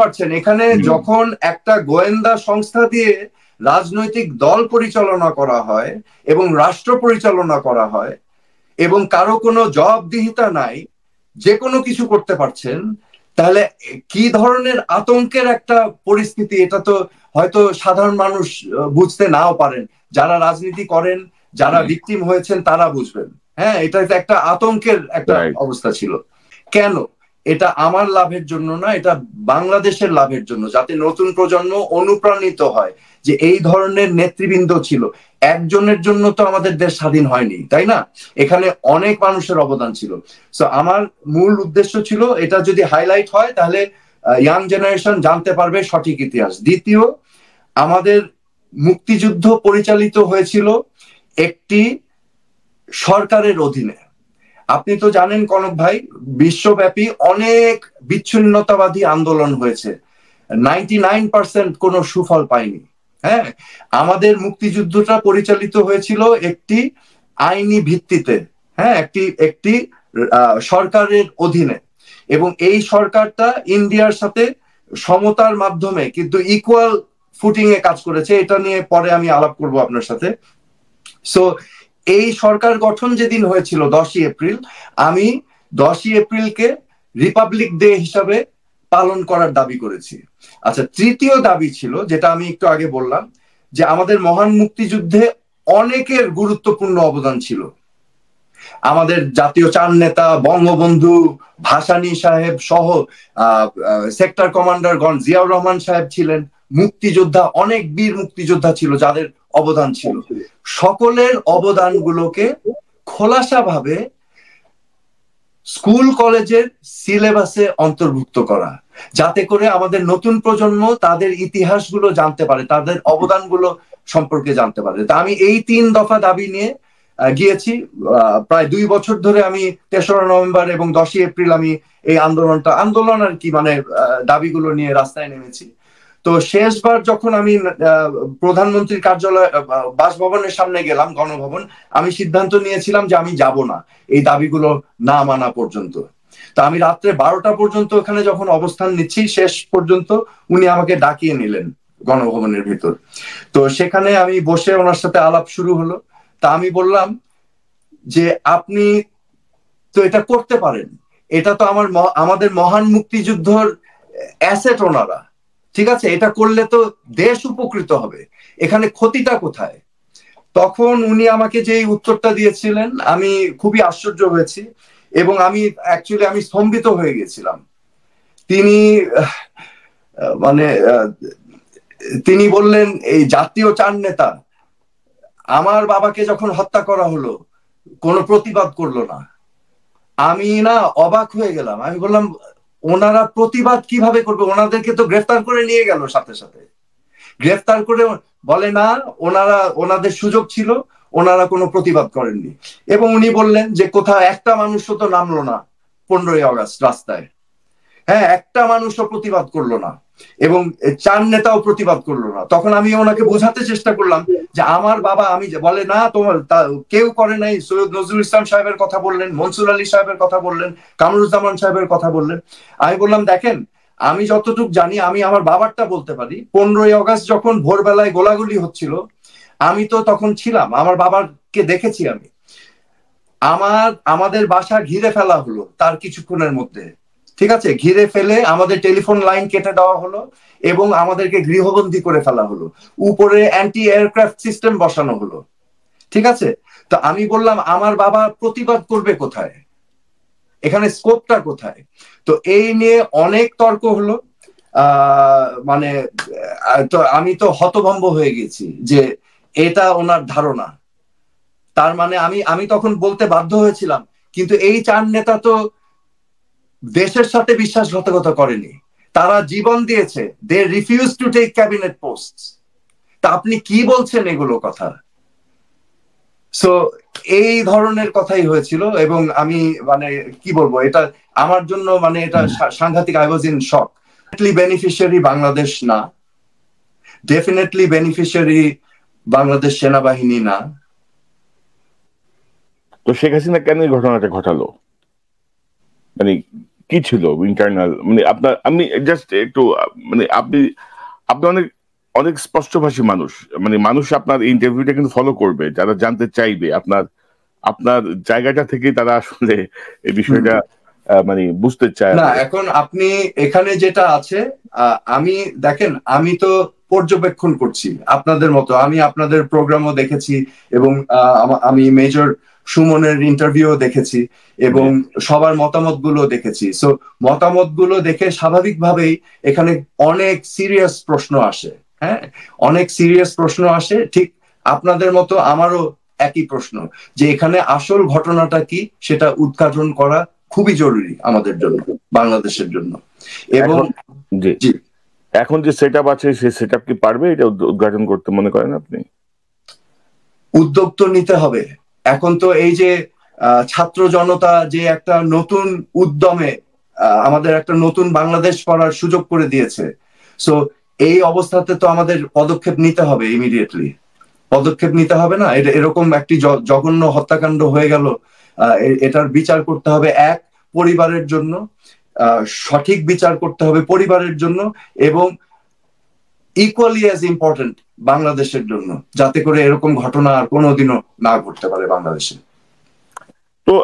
পারছেন এখানে যখন একটা গোয়েন্দা সংস্থা দিয়ে রাজনৈতিক দল পরিচালনা করা হয় এবং রাষ্ট্র পরিচালনা করা হয় এবং কারো কোনো জবাবদিহিতা নাই যে কোনো কিছু করতে পারছেন তাহলে কি ধরনের আতঙ্কের একটা পরিস্থিতি এটা তো হয়তো সাধারণ মানুষ বুঝতে নাও পারেন যারা রাজনীতি করেন যারা ভিকটিম হয়েছেন তারা বুঝবেন হ্যাঁ এটা একটা আতঙ্কের একটা অবস্থা ছিল কেন এটা আমার লাভের জন্য না এটা বাংলাদেশের লাভের জন্য যাতে নতুন প্রজন্ম অনুপ্রাণিত হয় যে এই ধরনের নেতৃবৃন্দ ছিল একজনের জন্য তো আমাদের দেশ স্বাধীন হয়নি তাই না এখানে অনেক মানুষের অবদান ছিল সো আমার মূল উদ্দেশ্য ছিল এটা যদি হাইলাইট হয় তাহলে ইয়াং জেনারেশন জানতে পারবে সঠিক ইতিহাস দ্বিতীয় আমাদের মুক্তিযুদ্ধ পরিচালিত হয়েছিল একটি সরকারের অধীনে আপনি তো জানেন কনক ভাই বিশ্বব্যাপী অনেক বিচ্ছিন্নতাবাদী আন্দোলন হয়েছে নাইনটি নাইন পার্সেন্ট কোনো সুফল পায়নি হ্যাঁ আমাদের মুক্তিযুদ্ধটা পরিচালিত হয়েছিল একটি আইনি ভিত্তিতে হ্যাঁ একটি একটি সরকারের অধীনে এবং এই সরকারটা ইন্ডিয়ার সাথে সমতার মাধ্যমে কিন্তু ইকুয়াল ফুটিং এ কাজ করেছে এটা নিয়ে পরে আমি আলাপ করব আপনার সাথে সো এই সরকার গঠন যেদিন হয়েছিল দশই এপ্রিল আমি দশই এপ্রিলকে রিপাবলিক ডে হিসাবে পালন করার দাবি করেছি আচ্ছা তৃতীয় দাবি ছিল যেটা আমি একটু আগে বললাম যে আমাদের মহান মুক্তিযুদ্ধে অনেকের গুরুত্বপূর্ণ অবদান ছিল আমাদের জাতীয় চার নেতা বঙ্গবন্ধু ভাসানী সাহেব সহ সেক্টর কমান্ডারগণ জিয়াউর রহমান সাহেব ছিলেন মুক্তিযোদ্ধা অনেক বীর মুক্তিযোদ্ধা ছিল যাদের অবদান ছিল সকলের অবদানগুলোকে খোলাসাভাবে স্কুল কলেজের সিলেবাসে অন্তর্ভুক্ত করা যাতে করে আমাদের নতুন প্রজন্ম তাদের ইতিহাসগুলো জানতে পারে তাদের অবদানগুলো সম্পর্কে জানতে পারে তা আমি এই তিন দফা দাবি নিয়ে গিয়েছি প্রায় দুই বছর ধরে আমি তেসরা নভেম্বর এবং দশই এপ্রিল আমি এই আন্দোলনটা আন্দোলন আর কি মানে দাবিগুলো নিয়ে রাস্তায় নেমেছি তো শেষবার যখন আমি প্রধানমন্ত্রীর কার্যালয় বাসভবনের সামনে গেলাম গণভবন আমি সিদ্ধান্ত নিয়েছিলাম যে আমি যাব না এই দাবিগুলো না মানা পর্যন্ত তা আমি রাত্রে বারোটা পর্যন্ত ওখানে যখন অবস্থান নিচ্ছি শেষ পর্যন্ত উনি আমাকে ডাকিয়ে নিলেন গণভবনের ভিতর তো সেখানে আমি বসে ওনার সাথে আলাপ শুরু হলো তা আমি বললাম যে আপনি তো এটা করতে পারেন এটা তো আমার আমাদের মহান মুক্তিযুদ্ধর অ্যাসেট ওনারা ঠিক আছে এটা করলে তো দেশ উপকৃত হবে এখানে ক্ষতিটা কোথায় তখন উনি আমাকে যে উত্তরটা দিয়েছিলেন আমি খুবই আশ্চর্য হয়েছি এবং আমি অ্যাকচুয়ালি আমি স্তম্ভিত হয়ে গেছিলাম তিনি মানে তিনি বললেন এই জাতীয় চার নেতা আমার বাবাকে যখন হত্যা করা হলো কোনো প্রতিবাদ করলো না আমি না অবাক হয়ে গেলাম আমি বললাম ওনারা প্রতিবাদ কিভাবে করবে ওনাদেরকে তো গ্রেফতার করে নিয়ে গেল সাথে সাথে গ্রেফতার করে বলে না ওনারা ওনাদের সুযোগ ছিল ওনারা কোনো প্রতিবাদ করেননি এবং উনি বললেন যে কোথাও একটা মানুষও তো নামলো না পনেরোই আগস্ট রাস্তায় হ্যাঁ একটা মানুষও প্রতিবাদ করলো না এবং চার নেতাও প্রতিবাদ করলো না তখন আমি ওনাকে বোঝাতে চেষ্টা করলাম যে আমার বাবা আমি বলে না তোমার কেউ করে নাই সৈয়দ নজরুল ইসলাম সাহেবের কথা বললেন মনসুর আলী সাহেবের কথা বললেন কামরুজ্জামান সাহেবের কথা বললেন আমি বললাম দেখেন আমি যতটুকু জানি আমি আমার বাবারটা বলতে পারি পনেরোই অগস্ট যখন ভোরবেলায় গোলাগুলি হচ্ছিল আমি তো তখন ছিলাম আমার বাবাকে দেখেছি আমি আমার আমাদের বাসা ঘিরে ফেলা হলো তার কিছুক্ষণের মধ্যে ঠিক আছে ঘিরে ফেলে আমাদের টেলিফোন লাইন কেটে দেওয়া হলো এবং আমাদেরকে গৃহবন্দী করে ফেলা হলো উপরে অ্যান্টি এয়ারক্রাফট সিস্টেম বসানো হলো ঠিক আছে তো আমি বললাম আমার বাবা প্রতিবাদ করবে কোথায় এখানে স্কোপটা কোথায় তো এই নিয়ে অনেক তর্ক হলো মানে তো আমি তো হতভম্ব হয়ে গেছি যে এটা ওনার ধারণা তার মানে আমি আমি তখন বলতে বাধ্য হয়েছিলাম কিন্তু এই চার নেতা তো দেশের সাথে বিশ্বাসঘাতকতা করেনি তারা জীবন দিয়েছে they refuse to take cabinet post তা আপনি কি বলছেন এগুলো কথা সো এই ধরনের কথাই হয়েছিল এবং আমি মানে কি বলবো এটা আমার জন্য মানে এটা সাংঘাতিক I was in shock beneficiary Bangladesh না ডেফিনেটলি বেনিফিশিয়ারি বাংলাদেশ সেনাবাহিনী না তো শেখ হাসিনা কেন ঘটনাটা ঘটালো মানে কি ছিল ইন্টারনাল মানে আপনার আমি জাস্ট একটু মানে আপনি আপনি অনেক অনেক স্পষ্টভাষী মানুষ মানে মানুষ আপনার ইন্টারভিউটা কিন্তু ফলো করবে যারা জানতে চাইবে আপনার আপনার জায়গাটা থেকে তারা আসলে এই বিষয়টা মানে বুঝতে চায় না এখন আপনি এখানে যেটা আছে আমি দেখেন আমি তো পর্যবেক্ষণ করছি আপনাদের মতো আমি আপনাদের প্রোগ্রামও দেখেছি এবং আমি মেজর সুমনের ইন্টারভিউ দেখেছি এবং সবার মতামত গুলো দেখেছি সো মতামত গুলো দেখে স্বাভাবিকভাবেই এখানে অনেক সিরিয়াস প্রশ্ন আসে হ্যাঁ অনেক সিরিয়াস প্রশ্ন আসে ঠিক আপনাদের মতো আমারও একই প্রশ্ন যে এখানে আসল ঘটনাটা কি সেটা উদ্ঘাটন করা খুবই জরুরি আমাদের জন্য বাংলাদেশের জন্য এবং জি এখন যে সেট আছে সেই সেট কি পারবে এটা উদ্ঘাটন করতে মনে করেন আপনি উদ্যোগ তো নিতে হবে এখন তো এই যে ছাত্র জনতা যে একটা নতুন উদ্যমে আমাদের একটা নতুন বাংলাদেশ করার সুযোগ করে দিয়েছে সো এই অবস্থাতে তো আমাদের পদক্ষেপ নিতে হবে ইমিডিয়েটলি পদক্ষেপ নিতে হবে না এরকম একটি জঘন্য হত্যাকাণ্ড হয়ে গেল এটার বিচার করতে হবে এক পরিবারের জন্য সঠিক বিচার করতে হবে পরিবারের জন্য এবং ইকুয়ালি অ্যাজ ইম্পর্টেন্ট বাংলাদেশের জন্য যাতে করে এরকম ঘটনা আর কোনোদিনও না ঘটতে পারে বাংলাদেশে তো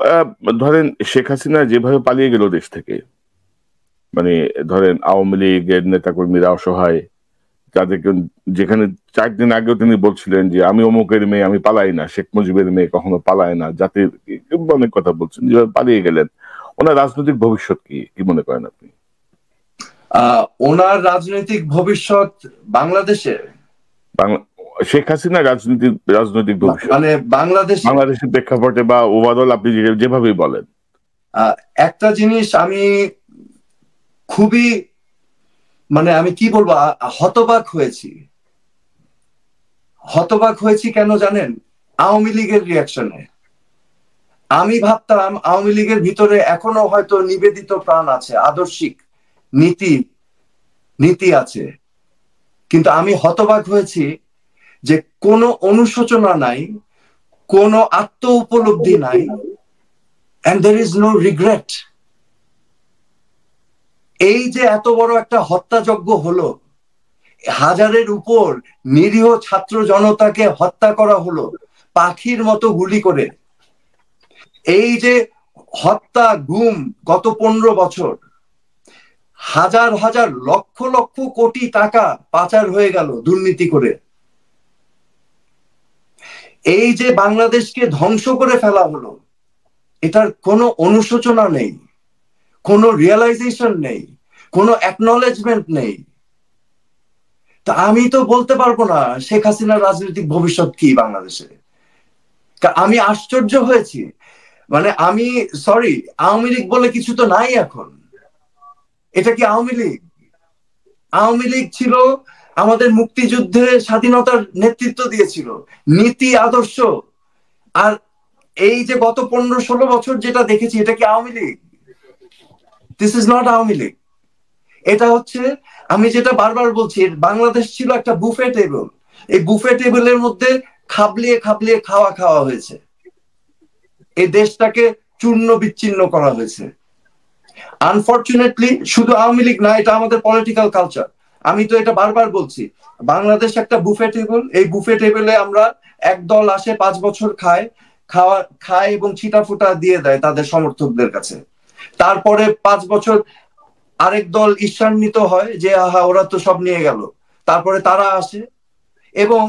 ধরেন শেখ হাসিনা যেভাবে পালিয়ে গেল দেশ থেকে মানে ধরেন আওয়ামী লীগের নেতা কর্মীরা অসহায় তাদেরকে যেখানে চার দিন আগেও তিনি বলছিলেন যে আমি অমুকের মেয়ে আমি পালাই না শেখ মুজিবের মেয়ে কখনো পালায় না জাতির অনেক কথা বলছেন যেভাবে পালিয়ে গেলেন ওনার রাজনৈতিক ভবিষ্যৎ কি কি মনে করেন আপনি ওনার রাজনৈতিক ভবিষ্যৎ বাংলাদেশে শেখ হাসিনা রাজনৈতিক রাজনৈতিক ভবিষ্যৎ মানে বাংলাদেশ বাংলাদেশের প্রেক্ষাপটে বা ওভারঅল আপনি যেভাবে বলেন একটা জিনিস আমি খুবই মানে আমি কি বলবো হতবাক হয়েছি হতবাক হয়েছি কেন জানেন আওয়ামী লীগের রিয়াকশনে আমি ভাবতাম আওয়ামী লীগের ভিতরে এখনো হয়তো নিবেদিত প্রাণ আছে আদর্শিক নীতি নীতি আছে কিন্তু আমি হতবাক হয়েছি যে কোনো অনুশোচনা নাই কোনো আত্ম উপলব্ধি নাই and there is no regret এই যে এত বড় একটা হত্যাযজ্ঞ হলো হাজারের উপর নিরীহ ছাত্র জনতাকে হত্যা করা হলো পাখির মতো গুলি করে এই যে হত্যা গুম গত পনেরো বছর হাজার হাজার লক্ষ লক্ষ কোটি টাকা পাচার হয়ে গেল দুর্নীতি করে এই যে বাংলাদেশকে ধ্বংস করে ফেলা হলো এটার কোনো অনুশোচনা নেই কোনো রিয়েলাইজেশন নেই কোনো একনোলেজমেন্ট নেই তা আমি তো বলতে পারবো না শেখ হাসিনার রাজনৈতিক ভবিষ্যৎ কি বাংলাদেশে আমি আশ্চর্য হয়েছি মানে আমি সরি আওয়ামী লীগ বলে কিছু তো নাই এখন এটা কি আওয়ামী লীগ আওয়ামী লীগ ছিল আমাদের মুক্তিযুদ্ধে স্বাধীনতার নেতৃত্ব দিয়েছিল নীতি আদর্শ আর এই যে গত পনেরো ষোলো বছর যেটা দেখেছি এটা কি Awami League this is not Awami League এটা হচ্ছে আমি যেটা বারবার বলছি বাংলাদেশ ছিল একটা বুফে টেবিল এই বুফে টেবিলের মধ্যে খাবলিয়ে খাবলিয়ে খাওয়া খাওয়া হয়েছে এই দেশটাকে চূর্ণ বিচ্ছিন্ন করা হয়েছে আনফর্চুনেটলি শুধু আওয়ামী লীগ না এটা আমাদের পলিটিক্যাল কালচার আমি তো এটা বারবার বলছি বাংলাদেশ একটা বুফে টেবিল এই বুফে টেবিলে আমরা এক দল আসে পাঁচ বছর খায় খাওয়া খায় এবং ছিটা ফুটা দিয়ে দেয় তাদের সমর্থকদের কাছে তারপরে পাঁচ বছর আরেক দল ঈশ্বান্বিত হয় যে আহা ওরা তো সব নিয়ে গেল তারপরে তারা আসে এবং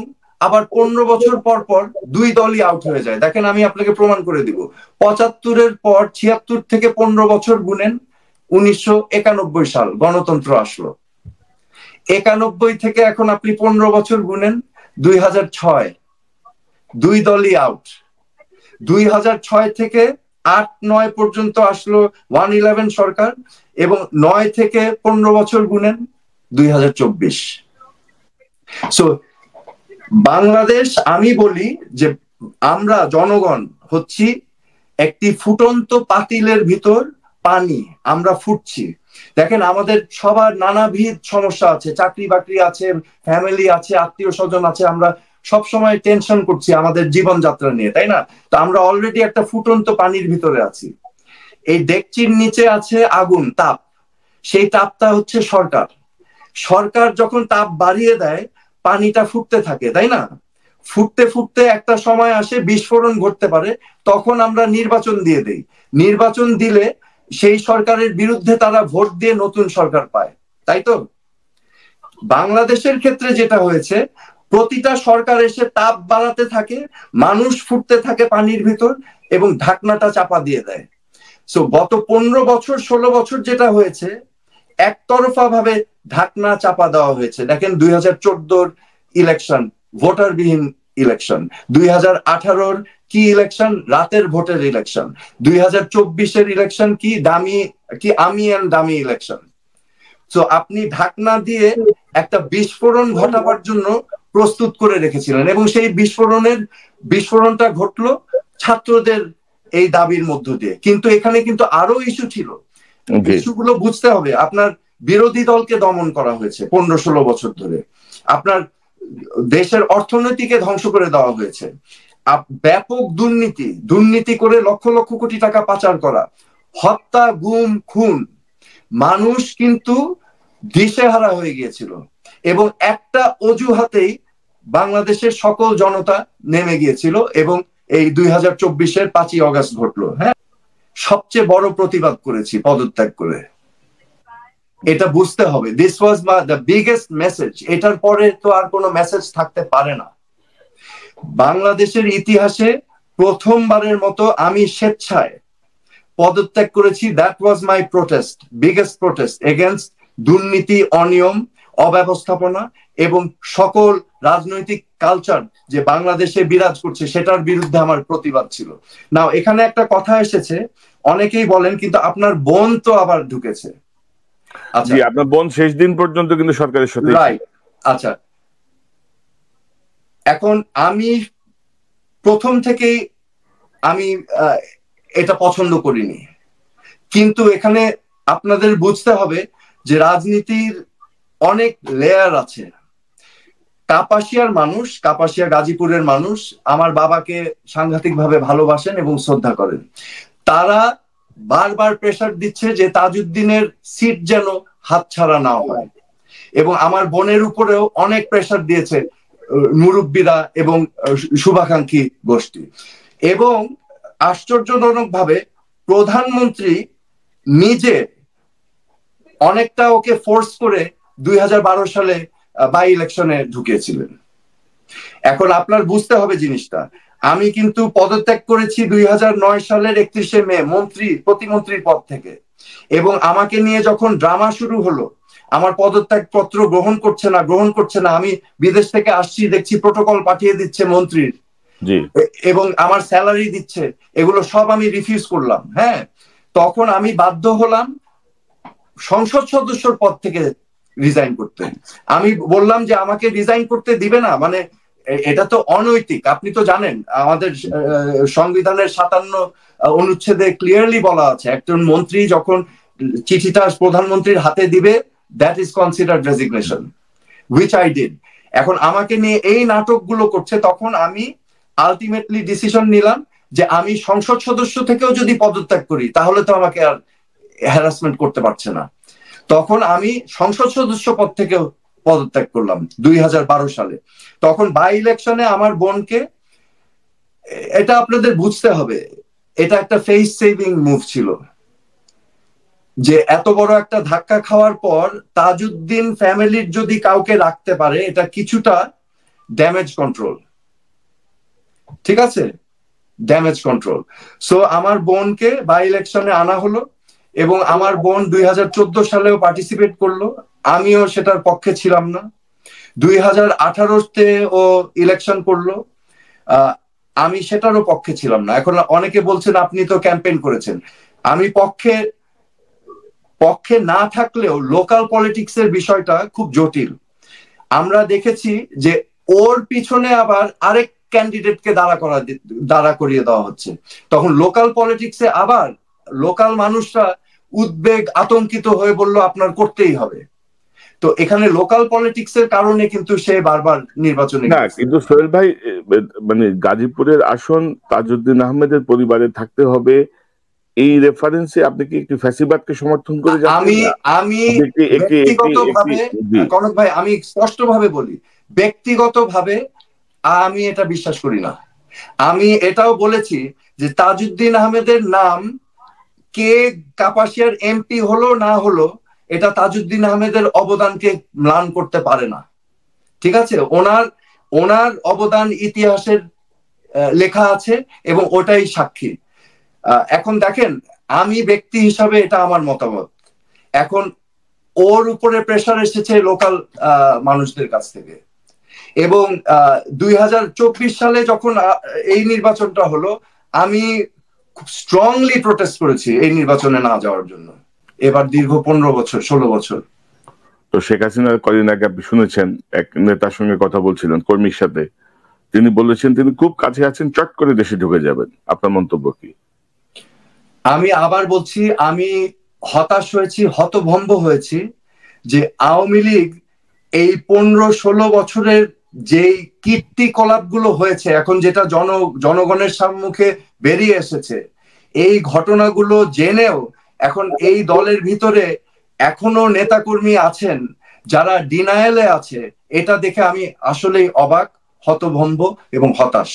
আবার পনেরো বছর পর পর দুই দলই আউট হয়ে যায় দেখেন আমি আপনাকে প্রমাণ করে দিব পঁচাত্তরের পর ছিয়াত্তর থেকে পনেরো বছর গুনেন উনিশশো সাল গণতন্ত্র আসলো একানব্বই থেকে এখন আপনি পনেরো বছর গুনেন দুই হাজার ছয় দুই দলই আউট দুই হাজার ছয় থেকে আট নয় পর্যন্ত আসলো ওয়ান ইলেভেন সরকার এবং নয় থেকে পনেরো বছর গুনেন দুই হাজার চব্বিশ সো বাংলাদেশ আমি বলি যে আমরা জনগণ হচ্ছি একটি ফুটন্ত পাতিলের ভিতর পানি আমরা ফুটছি দেখেন আমাদের সবার নানাবিধ সমস্যা আছে চাকরি বাকরি আছে ফ্যামিলি আছে আত্মীয় স্বজন আছে আমরা সব সময় টেনশন করছি আমাদের জীবনযাত্রা নিয়ে তাই না তো আমরা অলরেডি একটা ফুটন্ত পানির ভিতরে আছি এই ডেকচির নিচে আছে আগুন তাপ সেই তাপটা হচ্ছে সরকার সরকার যখন তাপ বাড়িয়ে দেয় পানিটা ফুটতে থাকে তাই না ফুটতে ফুটতে একটা সময় আসে বিস্ফোরণ ঘটতে পারে তখন আমরা নির্বাচন দিয়ে দেই নির্বাচন দিলে সেই সরকারের বিরুদ্ধে তারা ভোট দিয়ে নতুন সরকার পায় তাই তো বাংলাদেশের ক্ষেত্রে যেটা হয়েছে প্রতিটা সরকার এসে তাপ বাড়াতে থাকে মানুষ ফুটতে থাকে পানির ভিতর এবং ঢাকনাটা চাপা দিয়ে দেয় সো গত পনেরো বছর ষোলো বছর যেটা হয়েছে একতরফা ভাবে ঢাকনা চাপা দেওয়া হয়েছে দেখেন দুই হাজার ইলেকশন ভোটারবিহীন ইলেকশন দুই হাজার আঠারোর কি ইলেকশন রাতের ভোটের ইলেকশন দুই হাজার চব্বিশের ইলেকশন কি দামি কি আমি অ্যান্ড দামি ইলেকশন তো আপনি ঢাকনা দিয়ে একটা বিস্ফোরণ ঘটাবার জন্য প্রস্তুত করে রেখেছিলেন এবং সেই বিস্ফোরণের বিস্ফোরণটা ঘটলো ছাত্রদের এই দাবির মধ্য দিয়ে কিন্তু এখানে কিন্তু আরো ইস্যু ছিল ইস্যুগুলো বুঝতে হবে আপনার বিরোধী দলকে দমন করা হয়েছে পনেরো ষোলো বছর ধরে আপনার দেশের অর্থনীতিকে ধ্বংস করে দেওয়া হয়েছে ব্যাপক দুর্নীতি দুর্নীতি করে লক্ষ লক্ষ কোটি টাকা পাচার করা হত্যা গুম খুন মানুষ কিন্তু দিশেহারা হয়ে গিয়েছিল এবং একটা অজুহাতেই বাংলাদেশের সকল জনতা নেমে গিয়েছিল এবং এই দুই হাজার চব্বিশের পাঁচই অগাস্ট ঘটলো হ্যাঁ সবচেয়ে বড় প্রতিবাদ করেছি পদত্যাগ করে এটা বুঝতে হবে দিস ওয়াজ মা দ্য বিগেস্ট মেসেজ এটার পরে তো আর কোনো মেসেজ থাকতে পারে না বাংলাদেশের ইতিহাসে প্রথমবারের মতো আমি স্বেচ্ছায় পদত্যাগ করেছি that was my protest biggest protest against দুর্নীতি অনিয়ম অব্যবস্থাপনা এবং সকল রাজনৈতিক কালচার যে বাংলাদেশে বিরাজ করছে সেটার বিরুদ্ধে আমার প্রতিবাদ ছিল না এখানে একটা কথা এসেছে অনেকেই বলেন কিন্তু আপনার বোন তো আবার ঢুকেছে আচ্ছা আপনার বোন শেষ দিন পর্যন্ত কিন্তু সরকারের সাথে আচ্ছা এখন আমি প্রথম থেকেই আমি এটা পছন্দ করিনি কিন্তু এখানে আপনাদের বুঝতে হবে যে রাজনীতির অনেক লেয়ার আছে কাপাসিয়ার মানুষ কাপাসিয়া গাজীপুরের মানুষ আমার বাবাকে সাংঘাতিকভাবে ভালোবাসেন এবং শ্রদ্ধা করেন তারা বারবার প্রেশার দিচ্ছে যে তাজউদ্দিনের সিট যেন হাতছাড়া না হয় এবং আমার বোনের উপরেও অনেক প্রেশার দিয়েছে মুরব্বীরা এবং শুভাকাঙ্ক্ষী গোষ্ঠী এবং আশ্চর্যজনক ভাবে প্রধানমন্ত্রী নিজে অনেকটা ওকে ফোর্স করে দুই সালে বাই ইলেকশনে ঢুকিয়েছিলেন এখন আপনার বুঝতে হবে জিনিসটা আমি কিন্তু পদত্যাগ করেছি দুই সালের একত্রিশে মে মন্ত্রী প্রতিমন্ত্রীর পদ থেকে এবং আমাকে নিয়ে যখন ড্রামা শুরু হলো আমার পদত্যাগ পত্র গ্রহণ করছে না গ্রহণ করছে না আমি বিদেশ থেকে আসছি দেখছি প্রোটোকল পাঠিয়ে দিচ্ছে মন্ত্রীর এবং আমার স্যালারি দিচ্ছে এগুলো সব আমি রিফিউজ করলাম হ্যাঁ তখন আমি বাধ্য হলাম সংসদ সদস্যর পদ থেকে রিজাইন করতে আমি বললাম যে আমাকে রিজাইন করতে দিবে না মানে এটা তো অনৈতিক আপনি তো জানেন আমাদের সংবিধানের সাতান্ন অনুচ্ছেদে ক্লিয়ারলি বলা আছে একজন মন্ত্রী যখন চিঠিটা প্রধানমন্ত্রীর হাতে দিবে that is considered resignation which I did এখন আমাকে নিয়ে এই নাটকগুলো করছে তখন আমি আলটিমেটলি ডিসিশন নিলাম যে আমি সংসদ সদস্য থেকেও যদি পদত্যাগ করি তাহলে তো আমাকে আর হ্যারাসমেন্ট করতে পারছে না তখন আমি সংসদ সদস্য পদ থেকেও পদত্যাগ করলাম দুই সালে তখন বাই ইলেকশনে আমার বোনকে এটা আপনাদের বুঝতে হবে এটা একটা ফেস সেভিং মুভ ছিল যে এত বড় একটা ধাক্কা খাওয়ার পর তাজউদ্দিন ফ্যামিলির যদি কাউকে রাখতে পারে এটা কিছুটা ড্যামেজ কন্ট্রোল ঠিক আছে ড্যামেজ কন্ট্রোল সো আমার বোনকে বাই ইলেকশনে আনা হলো এবং আমার বোন দুই হাজার চোদ্দ সালেও পার্টিসিপেট করলো আমিও সেটার পক্ষে ছিলাম না দুই হাজার আঠারোতে ও ইলেকশন করলো আমি সেটারও পক্ষে ছিলাম না এখন অনেকে বলছেন আপনি তো ক্যাম্পেইন করেছেন আমি পক্ষে পক্ষে না থাকলেও লোকাল পলিটিক্স এর বিষয়টা খুব জটিল আমরা দেখেছি যে ওর পিছনে আবার আরেক ক্যান্ডিডেটকে দাঁড়া করা দাঁড়া করিয়ে দেওয়া হচ্ছে তখন লোকাল পলিটিক্সে আবার লোকাল মানুষরা উদ্বেগ আতঙ্কিত হয়ে বলল আপনার করতেই হবে তো এখানে লোকাল পলিটিক্স এর কারণে কিন্তু সে বারবার নির্বাচনে না কিন্তু সোহেল ভাই মানে গাজীপুরের আসন তাজউদ্দিন আহমেদের পরিবারে থাকতে হবে এই রেফারেন্সে আপনি কি একটি ফ্যাসিবাদকে সমর্থন করে আমি আমি কনক ভাই আমি স্পষ্টভাবে বলি ব্যক্তিগতভাবে আমি এটা বিশ্বাস করি না আমি এটাও বলেছি যে তাজউদ্দিন আহমেদের নাম কে কাপাসিয়ার এমপি হলো না হলো এটা তাজউদ্দিন আহমেদের অবদানকে ম্লান করতে পারে না ঠিক আছে ওনার ওনার অবদান ইতিহাসের লেখা আছে এবং ওটাই সাক্ষী এখন দেখেন আমি ব্যক্তি হিসাবে এটা আমার মতামত এখন ওর উপরে প্রেশার এসেছে লোকাল মানুষদের কাছ থেকে এবং দুই সালে যখন এই নির্বাচনটা হলো আমি খুব স্ট্রংলি প্রোটেস্ট করেছি এই নির্বাচনে না যাওয়ার জন্য এবার দীর্ঘ পনেরো বছর ষোলো বছর তো শেখ হাসিনা কদিন আগে আপনি শুনেছেন এক নেতার সঙ্গে কথা বলছিলেন কর্মীর সাথে তিনি বলেছেন তিনি খুব কাছে আছেন চট করে দেশে ঢুকে যাবেন আপনার মন্তব্য কি আমি আবার বলছি আমি হতাশ হয়েছি হতভম্ব হয়েছি যে আওয়ামী লীগ এই পনেরো ষোলো বছরের যেই কীর্তি গুলো হয়েছে এখন যেটা জন জনগণের সম্মুখে বেরিয়ে এসেছে এই ঘটনাগুলো জেনেও এখন এই দলের ভিতরে এখনো নেতাকর্মী আছেন যারা ডিনায়েলে আছে এটা দেখে আমি আসলেই অবাক হতভম্ব এবং হতাশ